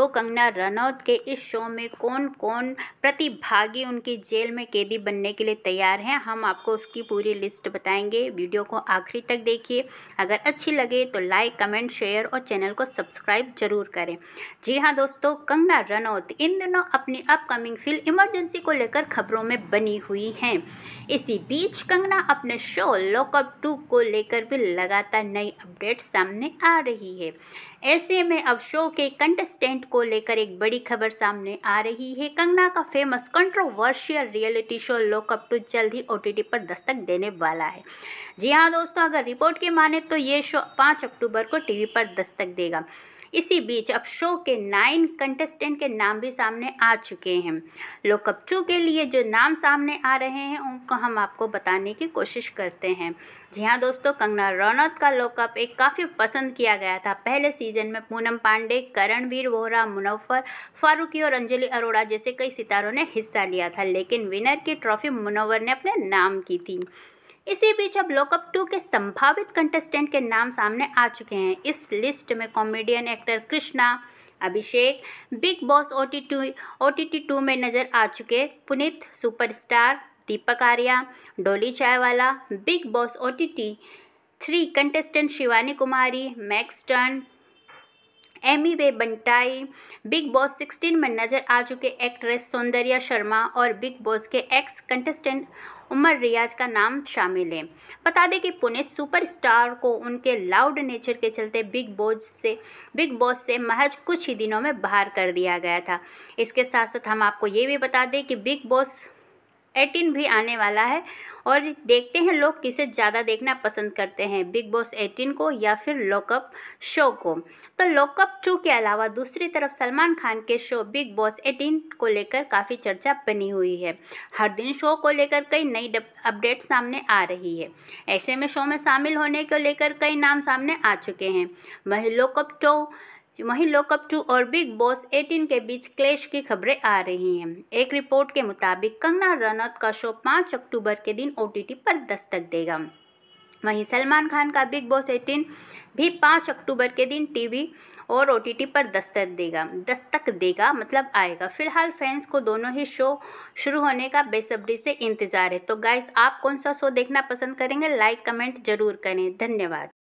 तो कंगना रनौत के इस शो में कौन कौन प्रतिभागी उनकी जेल में कैदी बनने के लिए तैयार हैं हम आपको उसकी पूरी लिस्ट बताएंगे वीडियो को आखिरी तक देखिए अगर अच्छी लगे तो लाइक कमेंट शेयर और चैनल को सब्सक्राइब जरूर करें जी हाँ दोस्तों कंगना रनौत इन दिनों अपनी अपकमिंग फिल्म इमरजेंसी को लेकर खबरों में बनी हुई हैं इसी बीच कंगना अपने शो लॉकअप टू को लेकर भी लगातार नई अपडेट सामने आ रही है ऐसे में अब शो के कंटेस्टेंट को लेकर एक बड़ी खबर सामने आ रही है कंगना का famous controversial reality show lock up two जल्द ही ओ पर दस्तक देने वाला है जी हाँ दोस्तों अगर रिपोर्ट के माने तो ये शो पाँच अक्टूबर को टीवी पर दस्तक देगा इसी बीच अब शो के नाइन कंटेस्टेंट के नाम भी सामने आ चुके हैं लोकअप टू के लिए जो नाम सामने आ रहे हैं उनको हम आपको बताने की कोशिश करते हैं जी हाँ दोस्तों कंगना रनौत का लोकअप एक काफ़ी पसंद किया गया था पहले सीजन में पूनम पांडे करणवीर वोहरा मुनवर फारूकी और अंजलि अरोड़ा जैसे कई सितारों ने हिस्सा लिया था लेकिन विनर की ट्रॉफी मुनवर ने अपने नाम की थी इसी बीच अब लॉकअप टू के संभावित कंटेस्टेंट के नाम सामने आ चुके हैं इस लिस्ट में comedian actor Krishna Abhishek Bigg Boss O T two O T T two में नज़र आ चुके Puneet superstar Deepak Arya Dolly Chaiwala Bigg Boss O T T three contestant Shivani Kumari Maxtern Emiway Bantai Bigg Boss 16 में नजर आ चुके एक्ट्रेस सौंदर्या शर्मा और बिग बॉस के एक्स कंटेस्टेंट उमर रियाज का नाम शामिल है बता दें कि पुनित सुपरस्टार को उनके लाउड नेचर के चलते बिग बॉस से बिग बॉस से महज कुछ ही दिनों में बाहर कर दिया गया था इसके साथ साथ हम आपको ये भी बता दें कि बिग बॉस एटीन भी आने वाला है और देखते हैं लोग किसे ज़्यादा देखना पसंद करते हैं बिग बॉस एटीन को या फिर लॉकअप शो को तो लॉकअप टू के अलावा दूसरी तरफ सलमान खान के शो बिग बॉस एटीन को लेकर काफ़ी चर्चा बनी हुई है हर दिन शो को लेकर कई नई अपडेट सामने आ रही है ऐसे में शो में शामिल होने को लेकर कई नाम सामने आ चुके हैं वहीं लॉकअप टू वहीं लोकअप टू और बिग बॉस 18 के बीच क्लेश की खबरें आ रही हैं एक रिपोर्ट के मुताबिक कंगना रनौत का शो 5 अक्टूबर के दिन ओ पर दस्तक देगा वहीं सलमान खान का बिग बॉस 18 भी 5 अक्टूबर के दिन टीवी और ओ पर दस्तक देगा दस्तक देगा मतलब आएगा फिलहाल फैंस को दोनों ही शो शुरू होने का बेसब्री से इंतज़ार है तो गाइस आप कौन सा शो देखना पसंद करेंगे लाइक कमेंट जरूर करें धन्यवाद